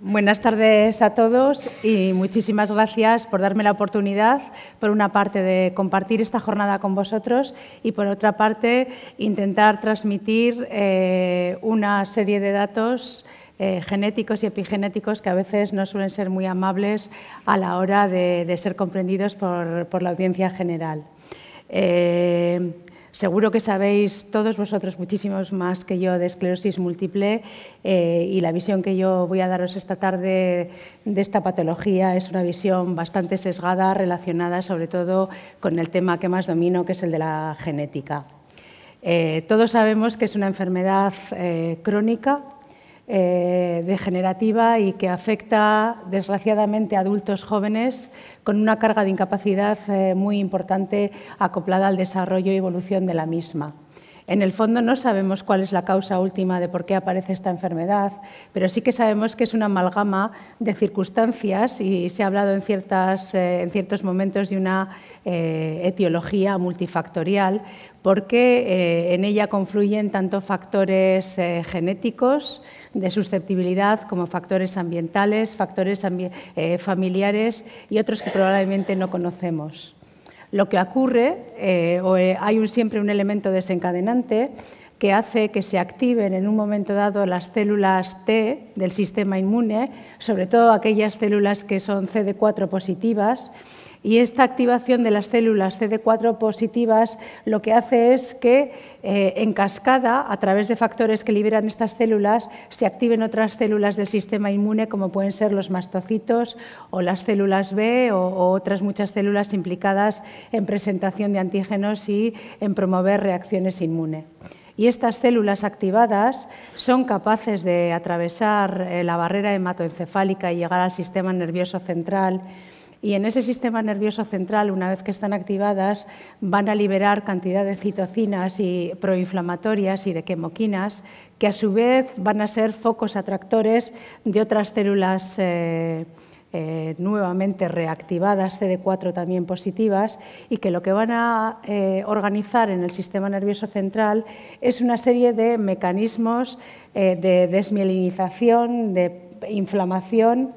Buenas tardes a todos y muchísimas gracias por darme la oportunidad, por una parte, de compartir esta jornada con vosotros y, por otra parte, intentar transmitir eh, una serie de datos eh, genéticos y epigenéticos que a veces no suelen ser muy amables a la hora de, ser comprendidos por, la audiencia general. Eh, Seguro que sabéis todos vosotros muchísimos más que yo de esclerosis múltiple eh, y la visión que yo voy a daros esta tarde de esta patología es una visión bastante sesgada relacionada sobre todo con el tema que más domino, que es el de la genética. Eh, todos sabemos que es una enfermedad eh, crónica eh, degenerativa y que afecta, desgraciadamente, a adultos jóvenes con una carga de incapacidad eh, muy importante acoplada al desarrollo y evolución de la misma. En el fondo no sabemos cuál es la causa última de por qué aparece esta enfermedad, pero sí que sabemos que es una amalgama de circunstancias y se ha hablado en, eh, en ciertos momentos de una etiología multifactorial, porque en ella confluyen tanto factores genéticos, de susceptibilidad como factores ambientales, factores eh, familiares y otros que probablemente no conocemos. Lo que ocurre, eh, eh, hay siempre un elemento desencadenante que hace que se activen en un momento dado las células T del sistema inmune, sobre todo aquellas células que son CD4 positivas, y esta activación de las células CD4 positivas lo que hace es que eh, en cascada, a través de factores que liberan estas células, se activen otras células del sistema inmune, como pueden ser los mastocitos o las células B o otras muchas células implicadas en presentación de antígenos y en promover reacciones inmunes. Y estas células activadas son capaces de atravesar eh, la barrera hematoencefálica y llegar al sistema nervioso central y en ese sistema nervioso central, una vez que están activadas, van a liberar cantidad de citocinas y proinflamatorias y de quemoquinas que a su vez van a ser focos atractores de otras células eh, eh, nuevamente reactivadas, CD4 también positivas, y que lo que van a eh, organizar en el sistema nervioso central es una serie de mecanismos de desmielinización, de inflamación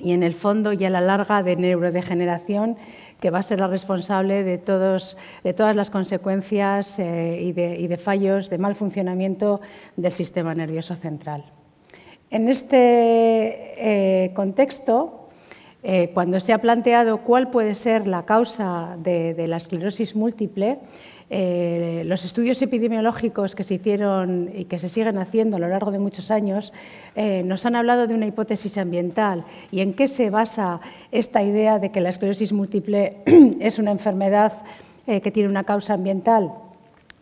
y en el fondo y a la larga de neurodegeneración que va a ser la responsable de, de todas las consecuencias eh, y, de, fallos de mal funcionamiento del sistema nervioso central. En este eh, contexto, eh, cuando se ha planteado cuál puede ser la causa de la esclerosis múltiple, eh, los estudios epidemiológicos que se hicieron y que se siguen haciendo a lo largo de muchos años eh, nos han hablado de una hipótesis ambiental y en qué se basa esta idea de que la esclerosis múltiple es una enfermedad eh, que tiene una causa ambiental.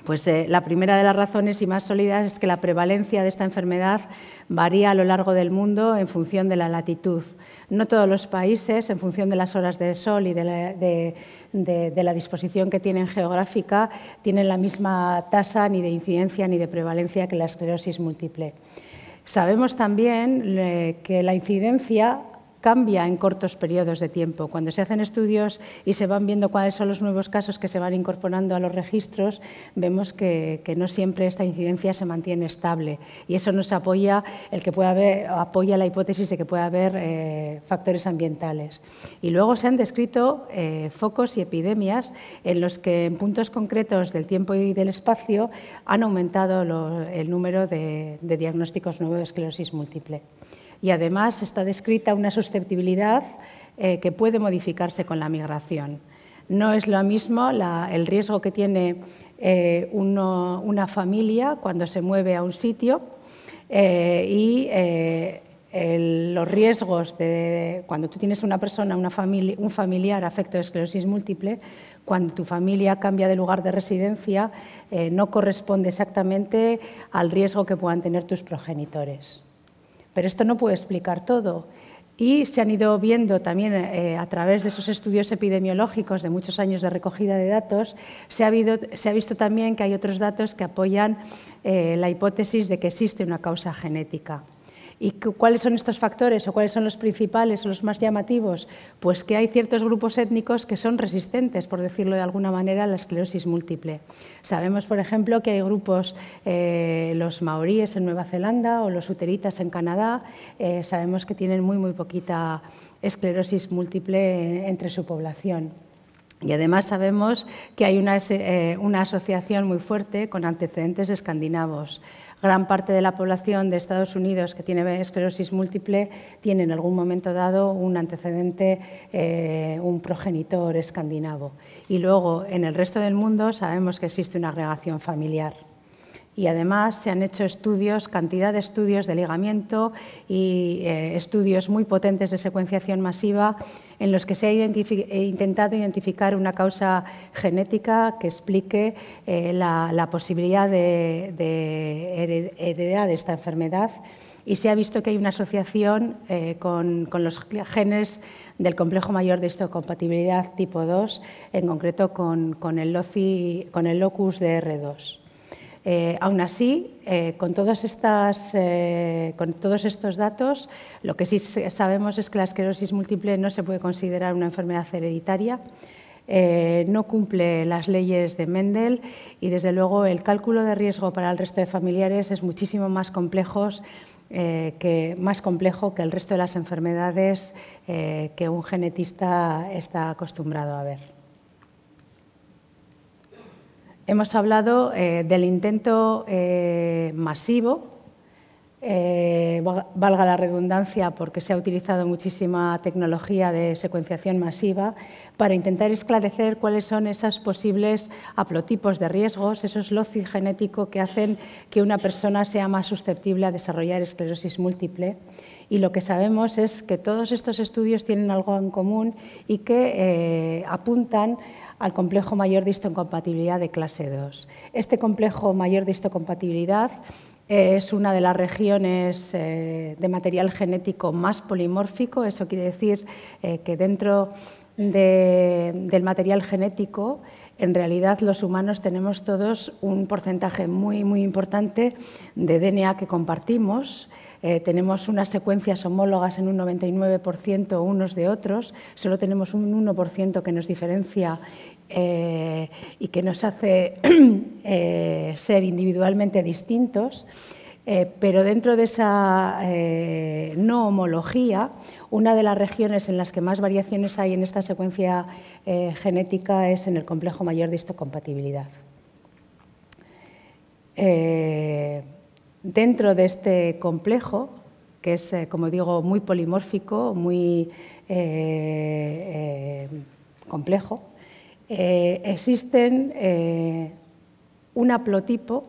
Pues eh, la primera de las razones y más sólidas es que la prevalencia de esta enfermedad varía a lo largo del mundo en función de la latitud. No todos los países, en función de las horas de sol y de la disposición que tienen geográfica, tienen la misma tasa ni de incidencia ni de prevalencia que la esclerosis múltiple. Sabemos también eh, que la incidencia cambia en cortos periodos de tiempo. Cuando se hacen estudios y se van viendo cuáles son los nuevos casos que se van incorporando a los registros, vemos que, no siempre esta incidencia se mantiene estable y eso nos apoya, el que apoya la hipótesis de que pueda haber eh, factores ambientales. Y luego se han descrito eh, focos y epidemias en los que en puntos concretos del tiempo y del espacio han aumentado el número de diagnósticos nuevos de esclerosis múltiple y además está descrita una susceptibilidad eh, que puede modificarse con la migración. No es lo mismo el riesgo que tiene eh, una familia cuando se mueve a un sitio eh, y los riesgos de cuando tú tienes una persona, una familia, un familiar afecto de esclerosis múltiple, cuando tu familia cambia de lugar de residencia, no corresponde exactamente al riesgo que puedan tener tus progenitores. Pero esto no puede explicar todo. Y se han ido viendo también eh, a través de esos estudios epidemiológicos de muchos años de recogida de datos, se ha, visto también que hay otros datos que apoyan eh, la hipótesis de que existe una causa genética. ¿Y cuáles son estos factores o cuáles son los principales o los más llamativos? Pues que hay ciertos grupos étnicos que son resistentes, por decirlo de alguna manera, a la esclerosis múltiple. Sabemos, por ejemplo, que hay grupos, eh, los maoríes en Nueva Zelanda o los uteritas en Canadá, eh, sabemos que tienen muy, muy poquita esclerosis múltiple entre su población. Y además sabemos que hay eh, una asociación muy fuerte con antecedentes escandinavos gran parte de la población de Estados Unidos que tiene esclerosis múltiple tiene en algún momento dado un antecedente, eh, un progenitor escandinavo. Y luego, en el resto del mundo sabemos que existe una agregación familiar y además se han hecho estudios, cantidad de estudios de ligamiento y eh, estudios muy potentes de secuenciación masiva en los que se ha eh, intentado identificar una causa genética que explique eh, la, posibilidad de, de, esta enfermedad y se ha visto que hay una asociación con, los genes del complejo mayor de histocompatibilidad tipo 2, en concreto con, el, locus con el locus DR2. Eh, aún así, eh, eh, con, todos estos datos, lo que sí sabemos es que la esclerosis múltiple no se puede considerar una enfermedad hereditaria. no cumple las leyes de Mendel y, desde luego, el cálculo de riesgo para el resto de familiares es muchísimo más complejo que el resto de las enfermedades que un genetista está acostumbrado a ver. Hemos hablado eh, del intento eh, masivo, eh, valga la redundancia porque se ha utilizado muchísima tecnología de secuenciación masiva, para intentar esclarecer cuáles son esos posibles haplotipos de riesgos, esos loci genético que hacen que una persona sea más susceptible a desarrollar esclerosis múltiple. Y lo que sabemos es que todos estos estudios tienen algo en común y que apuntan al complejo mayor de histocompatibilidad de clase 2. Este complejo mayor de histocompatibilidad eh, es una de las regiones eh, de material genético más polimórfico, eso quiere decir eh, que dentro del material genético en realidad los humanos tenemos todos un porcentaje muy, muy importante de DNA que compartimos eh, tenemos unas secuencias homólogas en un 99% unos de otros, solo tenemos un 1% que nos diferencia eh, y que nos hace eh, ser individualmente distintos. pero dentro de esa no homología, una de las regiones en las que más variaciones hay en esta secuencia genética es en el complejo mayor de histocompatibilidad dentro de este complejo, que es, eh, como digo, muy polimórfico, muy eh, eh, complejo, existen un haplotipo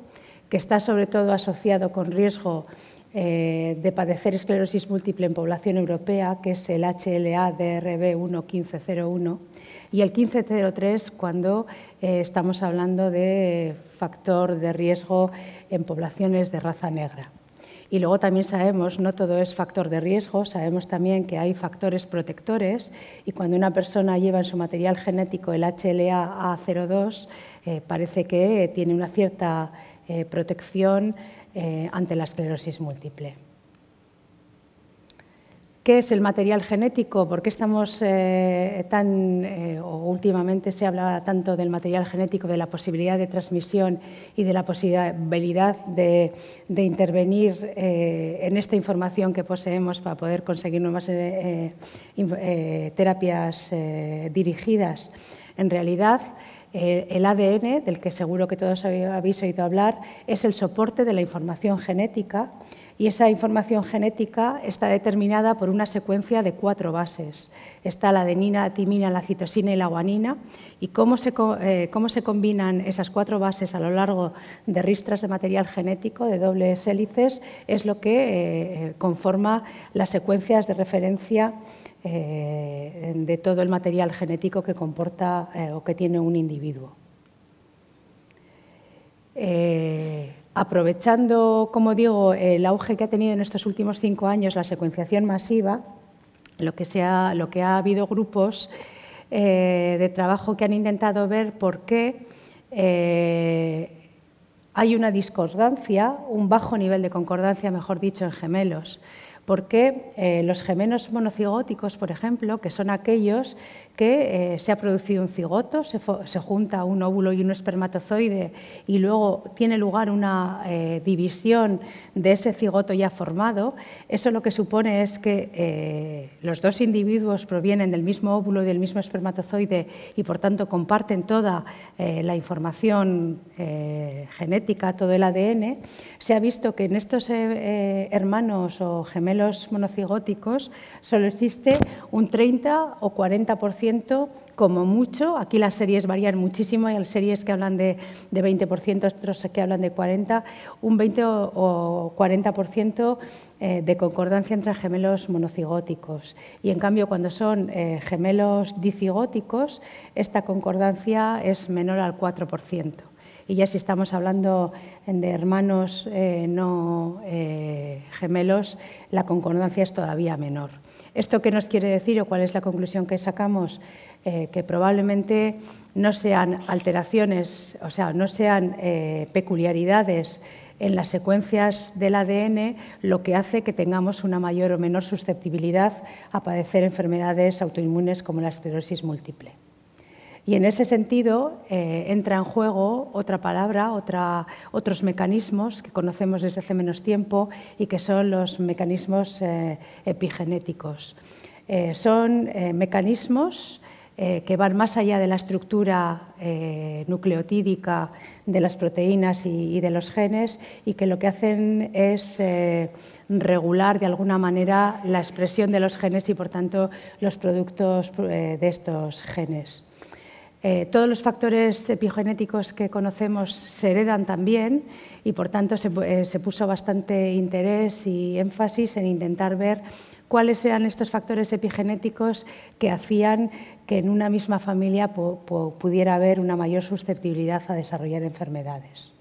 que está sobre todo asociado con riesgo de padecer esclerosis múltiple en población europea, que es el HLA-DRB1-1501, y el 1503 cuando estamos hablando de factor de riesgo en poblaciones de raza negra. Y luego también sabemos, no todo es factor de riesgo, sabemos también que hay factores protectores y cuando una persona lleva en su material genético el HLA-A02, eh, parece que tiene una cierta eh, protección eh, ante la esclerosis múltiple. ¿Qué es el material genético? ¿Por qué estamos eh, tan, eh, o últimamente se habla tanto del material genético, de la posibilidad de transmisión y de la posibilidad de, intervenir eh, en esta información que poseemos para poder conseguir nuevas terapias dirigidas? En realidad, el ADN, del que seguro que todos habéis oído hablar, es el soporte de la información genética y esa información genética está determinada por una secuencia de cuatro bases. Está la adenina, la timina, la citosina y la guanina. Y cómo se, eh, cómo se combinan esas cuatro bases a lo largo de ristras de material genético de dobles hélices es lo que eh, eh, conforma las secuencias de referencia de todo el material genético que comporta o que tiene un individuo aprovechando, como digo, el auge que ha tenido en estos últimos cinco años la secuenciación masiva, lo que, sea, lo que ha habido grupos eh, de trabajo que han intentado ver por qué eh, hay una discordancia, un bajo nivel de concordancia, mejor dicho, en gemelos porque eh, los gemelos monocigóticos, por ejemplo, que son aquellos que eh, se ha producido un cigoto, se, junta un óvulo y un espermatozoide y luego tiene lugar una eh, división de ese cigoto ya formado, eso lo que supone es que los dos individuos provienen del mismo óvulo y del mismo espermatozoide y por tanto comparten toda la información genética, todo el ADN. Se ha visto que en estos hermanos o gemelos, monocigóticos solo existe un 30 o 40% como mucho. Aquí las series varían muchísimo, hay series que hablan de, 20%, otros que hablan de 40%, un 20 o 40% eh, de concordancia entre gemelos monocigóticos. Y en cambio, cuando son eh, gemelos dicigóticos, esta concordancia es menor al 4%. Y ya si estamos hablando eh, de hermanos eh, no eh, gemelos, la concordancia es todavía menor. ¿Esto qué nos quiere decir o cuál es la conclusión que sacamos? que probablemente no sean alteraciones, o sea, no sean peculiaridades en las secuencias del ADN, lo que hace que tengamos una mayor o menor susceptibilidad a padecer enfermedades autoinmunes como la esclerosis múltiple. Y en ese sentido eh, entra en juego otra palabra, otros mecanismos que conocemos desde hace menos tiempo y que son los mecanismos eh, epigenéticos. Eh, son mecanismos que van más allá de la estructura nucleotídica de las proteínas y, de los genes y que lo que hacen es regular de alguna manera la expresión de los genes y por tanto los productos de estos genes. Eh, todos los factores epigenéticos que conocemos se heredan también y, por tanto, eh, se, puso bastante interés y énfasis en intentar ver cuáles eran estos factores epigenéticos que hacían que en una misma familia pudiera haber una mayor susceptibilidad a desarrollar enfermedades.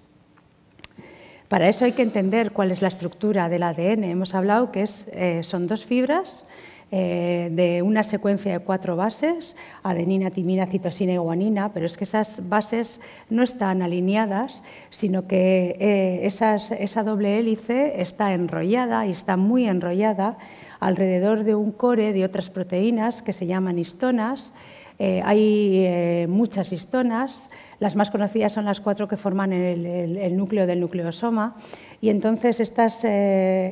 Para eso hay que entender cuál es la estructura del ADN. Hemos hablado que eh, son dos fibras eh, de una secuencia de cuatro bases, adenina, timina, citosina y guanina, pero es que esas bases no están alineadas, sino que eh, esa doble hélice está enrollada y está muy enrollada alrededor de un core de otras proteínas que se llaman histonas. Eh, hay muchas histonas, las más conocidas son las cuatro que forman el, núcleo del nucleosoma y entonces estas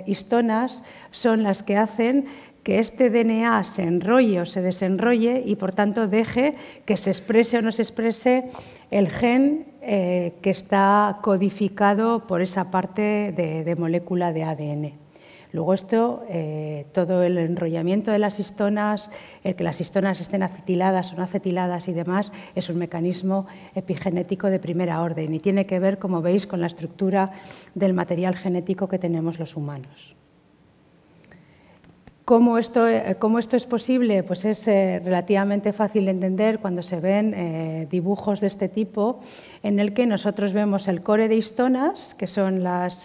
histonas son las que hacen que este DNA se enrolle o se desenrolle y por tanto deje que se exprese o no se exprese el gen eh, que está codificado por esa parte de, molécula de ADN. Luego esto, eh, todo el enrollamiento de las histonas, el eh, que las histonas estén acetiladas o no acetiladas y demás, es un mecanismo epigenético de primera orden y tiene que ver, como veis, con la estructura del material genético que tenemos los humanos. ¿Cómo esto, eh, cómo esto es posible? Pues es eh, relativamente fácil de entender cuando se ven eh, dibujos de este tipo en el que nosotros vemos el core de histonas, que son las,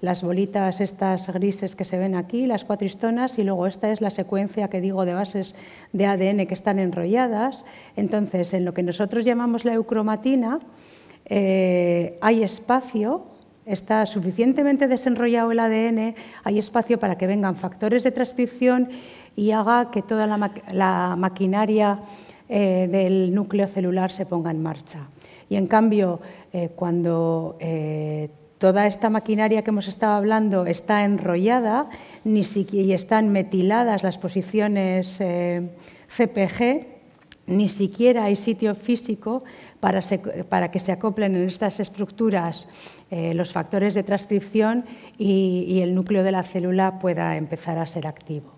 las bolitas estas grises que se ven aquí, las cuatro histonas, y luego esta es la secuencia que digo de bases de ADN que están enrolladas. Entonces, en lo que nosotros llamamos la eucromatina, hay espacio está suficientemente desenrollado el ADN, hay espacio para que vengan factores de transcripción y haga que toda la, maquinaria eh, del núcleo celular se ponga en marcha. Y en cambio, eh, cuando eh, toda esta maquinaria que hemos estado hablando está enrollada ni y están metiladas las posiciones CPG, ni siquiera hay sitio físico para, que se acoplen en estas estructuras eh, los factores de transcripción y, el núcleo de la célula pueda empezar a ser activo.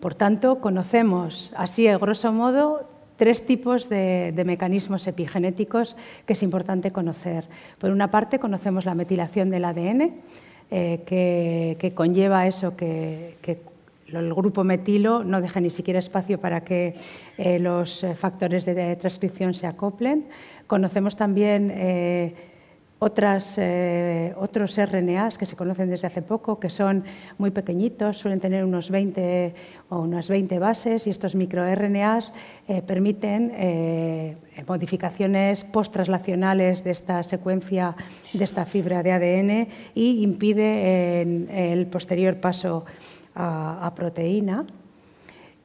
Por tanto, conocemos así, a grosso modo, tres tipos de, mecanismos epigenéticos que es importante conocer. Por una parte, conocemos la metilación del ADN, eh, que, conlleva eso que el grupo metilo no deja ni siquiera espacio para que eh, los eh, factores de, transcripción se acoplen. Conocemos también eh, otros RNAs que se conocen desde hace poco, que son muy pequeñitos, suelen tener unos 20 o unas 20 bases y estos microRNAs permiten modificaciones post translacionales de esta secuencia, de esta fibra de ADN y impide el posterior paso a, proteína.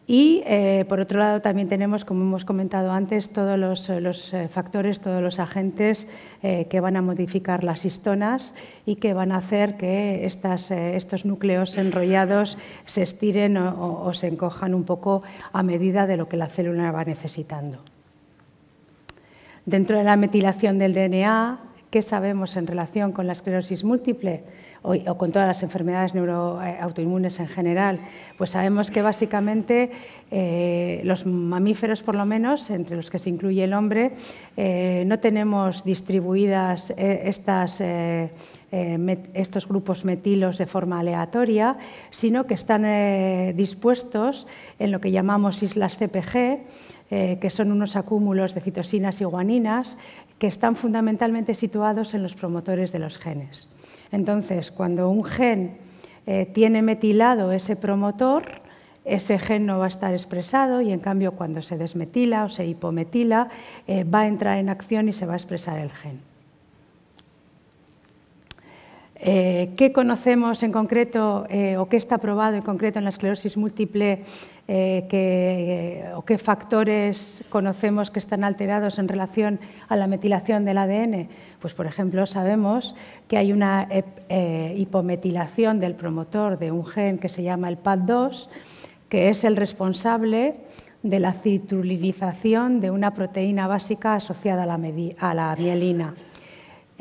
Y eh, por otro lado también tenemos, como hemos comentado antes, todos los, eh, factores, todos los agentes eh, que van a modificar las histonas y que van a hacer que estos núcleos enrollados se estiren o, se encojan un poco a medida de lo que la célula va necesitando. Dentro de la metilación del DNA, ¿qué sabemos en relación con la esclerosis múltiple? o, con todas las enfermedades neuroautoinmunes eh, en general, pues sabemos que básicamente eh, los mamíferos, por lo menos, entre los que se incluye el hombre, eh, no tenemos distribuidas estos grupos metilos de forma aleatoria, sino que están dispuestos en lo que llamamos islas CPG, que son unos acúmulos de citosinas y guaninas que están fundamentalmente situados en los promotores de los genes. Entonces, cuando un gen eh, tiene metilado ese promotor, ese gen no va a estar expresado y en cambio cuando se desmetila o se hipometila eh, va a entrar en acción y se va a expresar el gen. Eh, ¿Qué conocemos en concreto eh, o qué está probado en concreto en la esclerosis múltiple eh, o qué factores conocemos que están alterados en relación a la metilación del ADN? Pues, por ejemplo, sabemos que hay una hipometilación del promotor de un gen que se llama el PAD2, que es el responsable de la citrulinización de una proteína básica asociada a la mielina.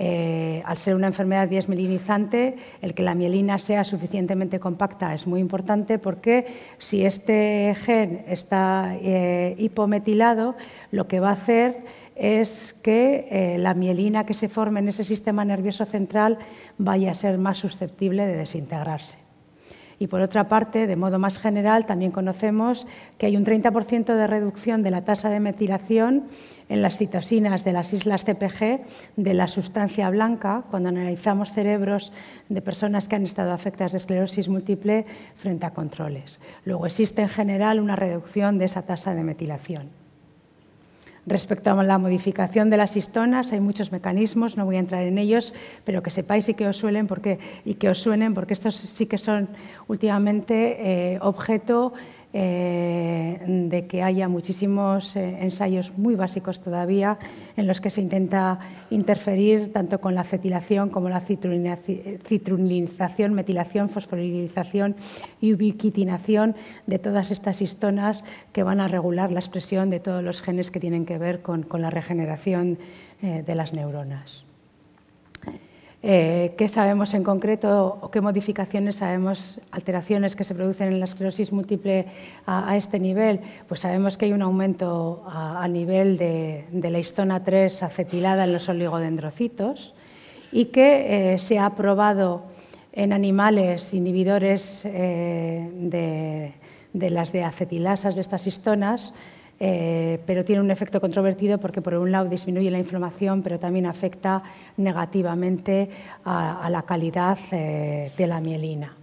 Eh, al ser una enfermedad diezmelinizante el que la mielina sea suficientemente compacta es muy importante porque si este gen está eh, hipometilado, lo que va a hacer es que eh, la mielina que se forme en ese sistema nervioso central vaya a ser más susceptible de desintegrarse. Y por otra parte, de modo más general, también conocemos que hay un 30% de reducción de la tasa de metilación en las citosinas de las islas CPG de la sustancia blanca cuando analizamos cerebros de personas que han estado afectadas de esclerosis múltiple frente a controles. Luego existe en general una reducción de esa tasa de metilación. Respecto a la modificación de las histonas, hay muchos mecanismos, no voy a entrar en ellos, pero que sepáis y que os suelen porque, y que os suenen, porque estos sí que son últimamente eh, objeto eh, de que haya muchísimos eh, ensayos muy básicos todavía en los que se intenta interferir tanto con la acetilación como la citrulinización, metilación, fosforilización y ubiquitinación de todas estas histonas que van a regular la expresión de todos los genes que tienen que ver con, la regeneración eh, de las neuronas. Eh, qué sabemos en concreto o qué modificaciones sabemos, alteraciones que se producen en la esclerosis múltiple a, este nivel, pues sabemos que hay un aumento a, nivel de, la histona 3 acetilada en los oligodendrocitos y que eh, se ha probado en animales inhibidores eh, de, de, las de acetilasas de estas histonas eh, pero tiene un efecto controvertido porque por un lado disminuye la inflamación, pero también afecta negativamente a, la calidad eh, de la mielina.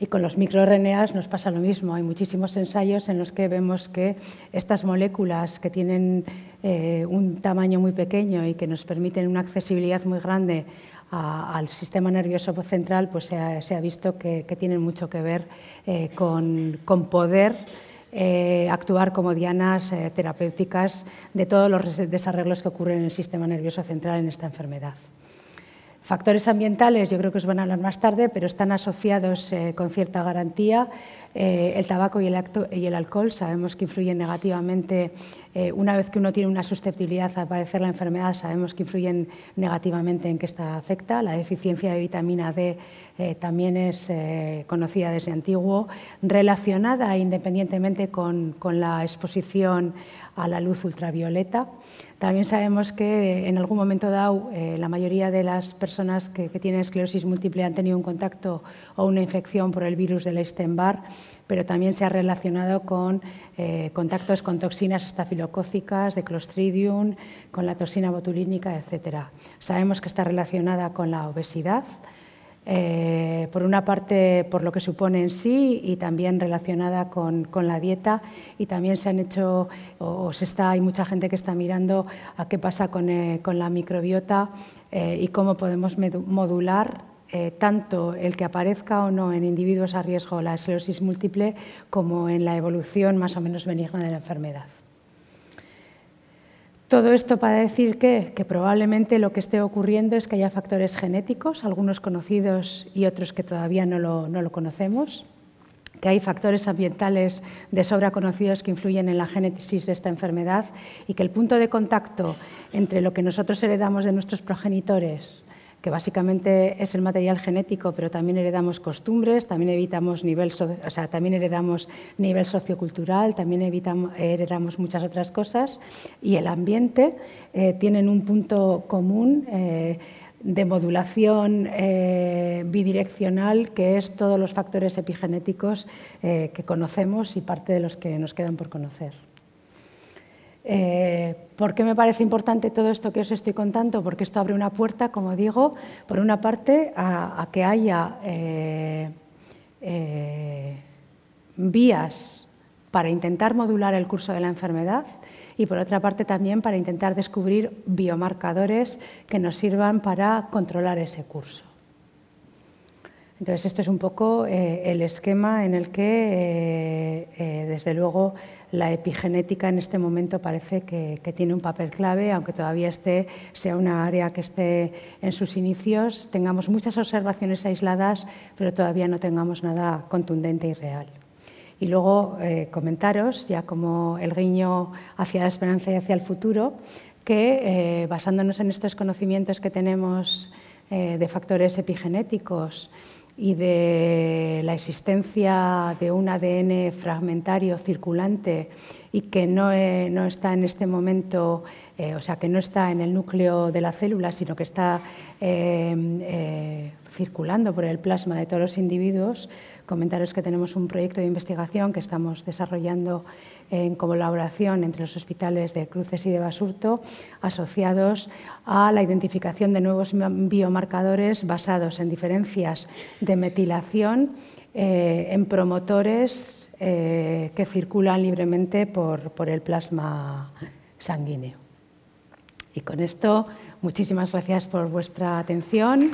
Y con los microRNAs nos pasa lo mismo. Hay muchísimos ensayos en los que vemos que estas moléculas que tienen eh, un tamaño muy pequeño y que nos permiten una accesibilidad muy grande al sistema nervioso central, pues se ha, visto que, tienen mucho que ver con poder eh, actuar como dianas eh, terapéuticas de todos los desarreglos que ocurren en el sistema nervioso central en esta enfermedad. Factores ambientales, yo creo que os van a hablar más tarde, pero están asociados eh, con cierta garantía eh, el tabaco y el, alcohol sabemos que influyen negativamente, eh, una vez que uno tiene una susceptibilidad a padecer la enfermedad, sabemos que influyen negativamente en que esta afecta. La deficiencia de vitamina D eh, también es conocida desde antiguo, relacionada independientemente con, la exposición a la luz ultravioleta. También sabemos que en algún momento dado la mayoría de las personas que, tienen esclerosis múltiple han tenido un contacto o una infección por el virus del epstein pero también se ha relacionado con eh, contactos con toxinas estafilocócicas, de Clostridium, con la toxina botulínica, etc. Sabemos que está relacionada con la obesidad, eh, por una parte por lo que supone en sí y también relacionada con, la dieta y también se han hecho o, se está hay mucha gente que está mirando a qué pasa con, eh, la microbiota y cómo podemos modular eh, tanto el que aparezca o no en individuos a riesgo la esclerosis múltiple como en la evolución más o menos benigna de la enfermedad. Todo esto para decir que, probablemente lo que esté ocurriendo es que haya factores genéticos, algunos conocidos y otros que todavía no lo, conocemos, que hay factores ambientales de sobra conocidos que influyen en la génesis de esta enfermedad y que el punto de contacto entre lo que nosotros heredamos de nuestros progenitores que básicamente es el material genético, pero también heredamos costumbres, también, evitamos nivel, también heredamos nivel sociocultural, también heredamos muchas otras cosas, y el ambiente eh, tienen un punto común. Eh, de modulación eh, bidireccional, que es todos los factores epigenéticos que conocemos y parte de los que nos quedan por conocer. Eh, ¿Por qué me parece importante todo esto que os estoy contando? Porque esto abre una puerta, como digo, por una parte a, que haya eh, eh, vías para intentar modular el curso de la enfermedad y por otra parte también para intentar descubrir biomarcadores que nos sirvan para controlar ese curso. Entonces, este es un poco eh, el esquema en el que, eh, eh, desde luego, la epigenética en este momento parece que, tiene un papel clave, aunque todavía esté, sea una área que esté en sus inicios, tengamos muchas observaciones aisladas, pero todavía no tengamos nada contundente y real. Y luego comentaros, ya como el guiño hacia la esperanza y hacia el futuro, que basándonos en estos conocimientos que tenemos de factores epigenéticos, y de la existencia de un ADN fragmentario circulante y que no, eh, está en este momento, eh, o sea, que no está en el núcleo de la célula, sino que está eh, circulando por el plasma de todos los individuos. Comentaros que tenemos un proyecto de investigación que estamos desarrollando en colaboración entre los hospitales de Cruces y de Basurto, asociados a la identificación de nuevos biomarcadores basados en diferencias de metilación eh, en promotores eh, que circulan libremente por, el plasma sanguíneo. Y con esto, muchísimas gracias por vuestra atención.